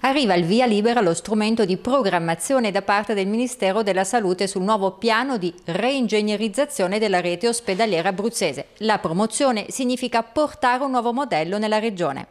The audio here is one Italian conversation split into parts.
arriva il via libera allo strumento di programmazione da parte del Ministero della Salute sul nuovo piano di reingegnerizzazione della rete ospedaliera abruzzese. La promozione significa portare un nuovo modello nella regione.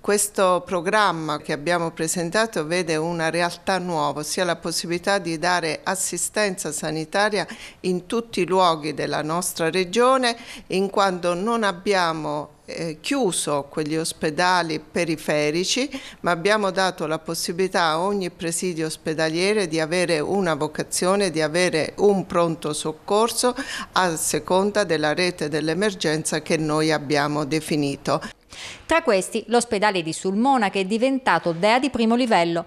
Questo programma che abbiamo presentato vede una realtà nuova, ossia la possibilità di dare assistenza sanitaria in tutti i luoghi della nostra regione in quanto non abbiamo eh, chiuso quegli ospedali periferici, ma abbiamo dato la possibilità a ogni presidio ospedaliere di avere una vocazione, di avere un pronto soccorso a seconda della rete dell'emergenza che noi abbiamo definito. Tra questi l'ospedale di Sulmona che è diventato DEA di primo livello.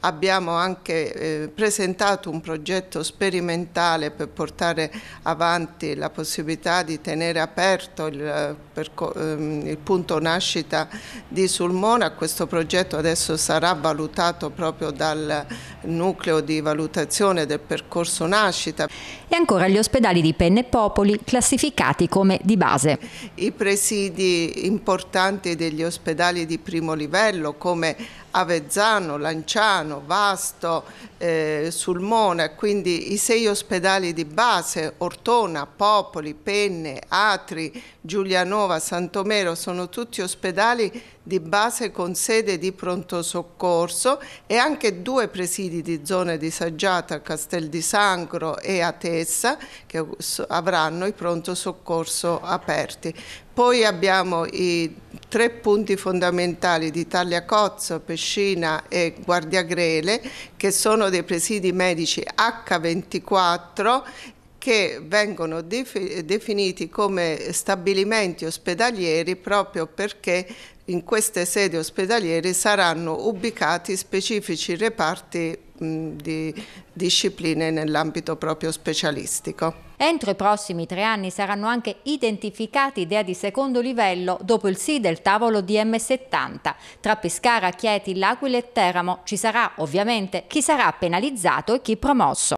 Abbiamo anche eh, presentato un progetto sperimentale per portare avanti la possibilità di tenere aperto il, eh, ehm, il punto nascita di Sulmona. Questo progetto adesso sarà valutato proprio dal nucleo di valutazione del percorso nascita. E ancora gli ospedali di Penne Popoli classificati come di base. I presidi importanti degli ospedali di primo livello come Avezzano, Lanciano, Vasto, eh, Sulmona, quindi i sei ospedali di base, Ortona, Popoli, Penne, Atri, Giulianova, Santomero, sono tutti ospedali di base con sede di pronto soccorso e anche due presidi di zona disagiate a Castel di Sangro e Atessa, che avranno i pronto soccorso aperti. Poi abbiamo i tre punti fondamentali di Tagliacozzo, Pescina e Guardiagrele che sono dei presidi medici H24 che vengono definiti come stabilimenti ospedalieri proprio perché in queste sedi ospedaliere saranno ubicati specifici reparti di discipline nell'ambito proprio specialistico. Entro i prossimi tre anni saranno anche identificati idea di secondo livello dopo il sì del tavolo DM70. Tra Pescara, Chieti, L'Aquila e Teramo ci sarà ovviamente chi sarà penalizzato e chi promosso.